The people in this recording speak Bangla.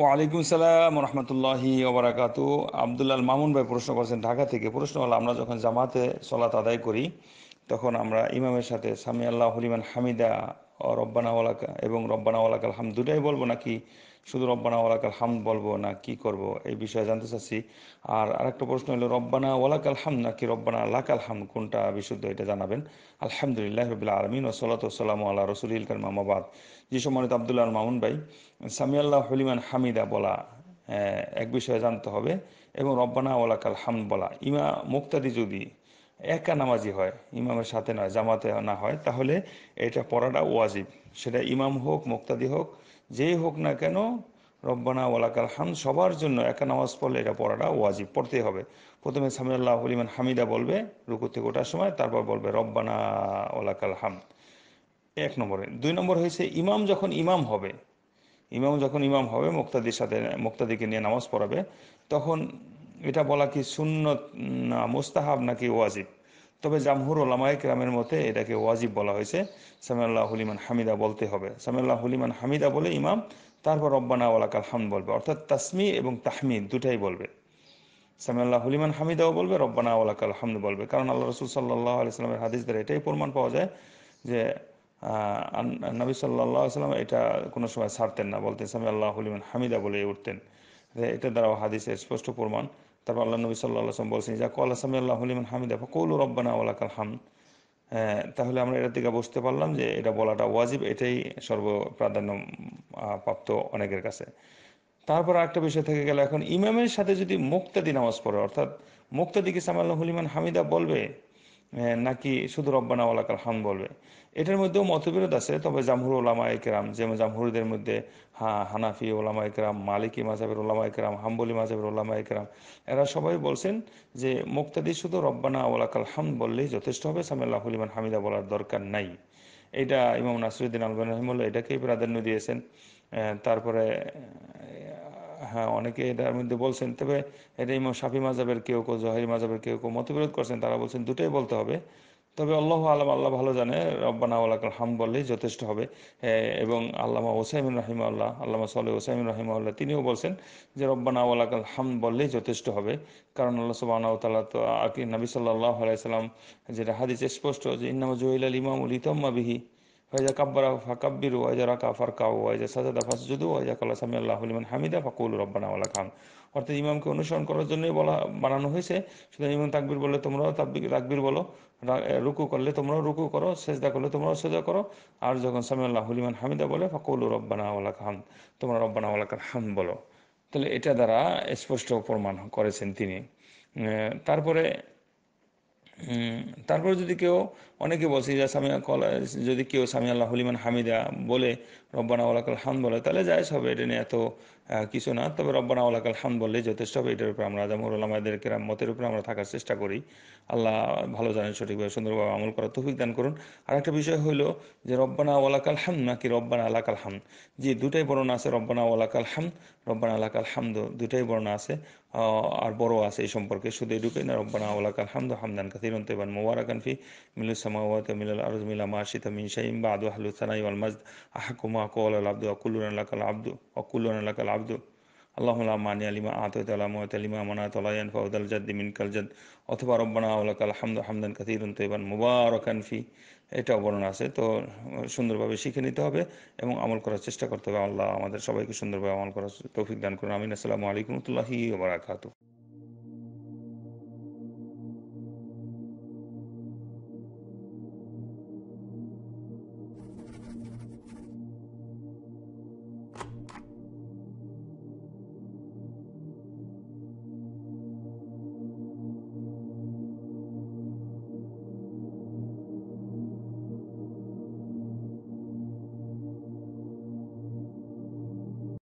ওয়ালাইকুম সালাম রহমতুল্লাহি ওবরাকাতু আবদুল্লাল মামুন ভাই প্রশ্ন করছেন ঢাকা থেকে প্রশ্ন হলো আমরা যখন জামাতে সলাত আদায় করি তখন আমরা ইমামের সাথে সামি আল্লাহ হলিমান হামিদা ও রব্বানা ওয়ালাকা এবং রব্বানা ওয়ালাকাল হাম দুটাই বলবো নাকি শুধু রব্বানা ওয়ালাকাল হাম বলবো না কি করব এই বিষয়ে জানতে চাচ্ছি আর আরেকটা প্রশ্ন হলো রব্বানা ওয়ালাকাল হাম নাকি রব্বানা লাকাল হাম কোনটা বিশুদ্ধ এটা জানাবেন আলহামদুলিল্লাহ রবিল আলমিন ও সালাতাম আল্লাহ রসুল কাল মামাবাদ যে সম্মানিত আবদুল্লাহ মামুন ভাই সামিয়াল্লাহ হলিমান হামিদা বলা এক বিষয়ে জানতে হবে এবং রব্বানা ওয়ালাকাল হাম বলা ইমা মুক্তাদি যদি একা নামাজি হয় ইমামের সাথে নয় জামাতে না হয় তাহলে এটা পড়াটা ওয়াজিব সেটা ইমাম হোক মোক্তাদি হোক যেই হোক না কেন রব্বানা ওয়ালাকাল হাম সবার জন্য একা নামাজ পড়লে এটা পড়াটা ওয়াজিব পড়তেই হবে প্রথমে সামিউল্লাহ হলিমান হামিদা বলবে রুকু থেকে ওঠার সময় তারপর বলবে রব্বানা ওয়ালাকাল হাম এক নম্বরে দুই নম্বর হয়েছে ইমাম যখন ইমাম হবে ইমাম যখন ইমাম হবে মোক্তাদির সাথে মোক্তাদিকে নিয়ে নামাজ পড়াবে তখন এটা বলা কি শূন্য না মুস্তাহাব নাকি ওয়াজিব তবে জামহুর ওলামায়ক রামের মতে এটাকে ওয়াজিব বলা হয়েছে সামিয়াল্লাহ হুলিমান হামিদা বলতে হবে সামিয়াল্লাহ হুলিমান হামিদা বলে ইমাম তারপর রব্বানা ওয়ালা হাম বলবে অর্থাৎ তাসমি এবং তাহমিদ দুটাই বলবে সামিয়াল্লাহ হুলিমান হামিদাও বলবে রব্বানা ওয়ালা হামদ বলবে কারণ আল্লাহ রসুল সাল্লাহ আলিয়ালামের হাদিস দ্বারা এটাই প্রমাণ পাওয়া যায় যে নবী সাল্লাহ সাল্লাম এটা কোনো সময় ছাড়তেন না বলতেন সামিয়াল্লাহ হুলিমান হামিদা বলে উঠতেন এটা দ্বারাও হাদিসের স্পষ্ট প্রমাণ তারপর আল্লাহ নবী সাল্লাহ আসলাম বলছেন যা কল আসাম আল্লাহ হলিমান হামিদা ফকৌল রব্বানা কাল হাম হ্যাঁ তাহলে আমরা এটার দিকে বুঝতে পারলাম যে এটা বলাটা ওয়াজিব এটাই সর্বপ্রাধান্য প্রাপ্ত অনেকের কাছে তারপর একটা বিষয় থেকে গেল এখন ইমামের সাথে যদি মুক্তাদি নামাজ পড়ে অর্থাৎ মুক্তাদি কি সামাল্লাহ হলিমান হামিদা বলবে নাকি শুধু রব্বানা ওয়ালাকাল হাম বলবে এটার মধ্যেও মতবিরোধ আছে তবে জামহুর ওলামা একরাম যেমন জামহুরদের মধ্যে হা হানাফি ওলামা একরাম মালিকি মাজাবের ওলামা একরাম হাম্বলি মাজাবের ওলামা একরাম এরা সবাই বলছেন যে মুক্তাদি শুধু রব্বানা ওয়ালাকাল হাম বললেই যথেষ্ট হবে হলিমান হামিদা বলার দরকার নাই এটা ইমাম নাসরুদ্দিন আলবান রহিমুল্লাহ এটাকেই প্রাধান্য দিয়েছেন তারপরে হ্যাঁ অনেকে এটার মধ্যে বলছেন তবে এটা ইমাম শাফি মাজাবের কেউ কেউ জহারি মাজাবের কেউ কেউ মতবিরোধ করছেন তারা বলছেন দুটোই বলতে হবে তবে আল্লাহ আলম আল্লাহ ভালো জানে রব্বানা আল্লাহ হাম বললেই যথেষ্ট হবে এবং আল্লামা ওসাইমিন রাহিম আল্লাহ আল্লামা সাল ওসাইমিন রাহিম আল্লাহ তিনিও বলছেন যে রব্বানা আল্লাহ হাম বললেই যথেষ্ট হবে কারণ আল্লাহ সুবাহ তালা তো আকি নবী সাল্লাহ আলাইসাল্লাম যেটা হাদিস স্পষ্ট যে ইনামা জহিল ইমাম উল ইতম্মা বিহি ফাইজা কাব্বারা ফাকাব্বিরু ওয়াইজা রাকা ফারকাউ ওয়াইজা সাজাদা ফাসজুদু ওয়াইজা কালা সামি আল্লাহ লিমান হামিদা ফাকুল রব্বানা ওয়ালা খান অর্থাৎ ইমামকে অনুসরণ করার জন্যই বলা বানানো হয়েছে সুতরাং ইমাম তাকবির বললে তোমরাও তাকবির বলো রুকু করলে তোমরাও রুকু করো সেজদা করলে তোমরাও সেজা করো আর যখন সামি আল্লাহ লিমান হামিদা বলে ফাকুল রব্বানা ওয়ালা খান তোমরা রব্বানা ওয়ালা খান হাম বলো তাহলে এটা দ্বারা স্পষ্ট প্রমাণ করেছেন তিনি তারপরে তারপর যদি কেউ অনেকে বলছে যে সামিয়া কল যদি কেউ সামিয়া আল্লাহ হলিমান হামিদা বলে রব্বানা ওলাকাল হাম বলে তাহলে যায় হবে এটা নিয়ে এত কিছু না তবে রব্বানা ওলাকাল হাম বললে যথেষ্ট হবে এটার উপরে আমরা যেমন আমাদের কেরাম মতের উপরে আমরা থাকার চেষ্টা করি আল্লাহ ভালো জানেন সঠিকভাবে সুন্দরভাবে আমল করার তৌফিক দান করুন আর একটা বিষয় হলো যে রব্বানা ওলাকাল হাম নাকি রব্বানা আলাকাল হাম যে দুটাই বর্ণনা আছে রব্বানা ওলাকাল হাম রব্বানা আলাকাল হাম দুটাই বর্ণনা আছে আর বড় আছে এই সম্পর্কে শুধু এটুকুই না রব্বানা ওলাক আলহামদু হামদান কাসিরন তেবান মোবারাকান ফি মিলু সামাওয়াত মিলাল আরজ মিলা মাশিতা মিন শাইম বাদু আহলু সানাই ওয়াল মাজদ আহকুমা কোয়াল আল আব্দু আকুল্লুন লাকাল আব্দু আকুল্লুন লাকাল আব্দু আল্লাহ মানি আলিমা আতলা মোয়াতালিমা মানা তলায়ান ফাউদাল জাদ্দি মিন কালজাদ অথবা রব্বানা আউলাক আলহামদ হামদান কাতিরুন তৈবান মুবারকান ফি এটা বর্ণনা আছে তো সুন্দরভাবে শিখে নিতে হবে এবং আমল করার চেষ্টা করতে হবে আল্লাহ আমাদের সবাইকে সুন্দরভাবে আমল করার তৌফিক দান করুন আমিন আসসালামু আলাইকুম রহমতুল্লাহি বারাকাতু